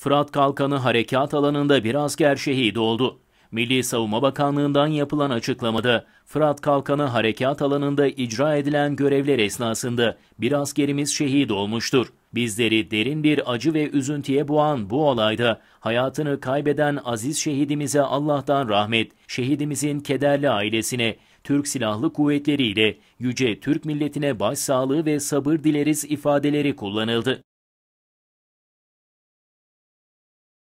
Fırat Kalkanı harekat alanında bir asker şehit oldu. Milli Savunma Bakanlığı'ndan yapılan açıklamada, Fırat Kalkanı harekat alanında icra edilen görevler esnasında bir askerimiz şehit olmuştur. Bizleri derin bir acı ve üzüntüye boğan bu olayda hayatını kaybeden aziz şehidimize Allah'tan rahmet, şehidimizin kederli ailesine, Türk Silahlı Kuvvetleri ile yüce Türk milletine başsağlığı ve sabır dileriz ifadeleri kullanıldı.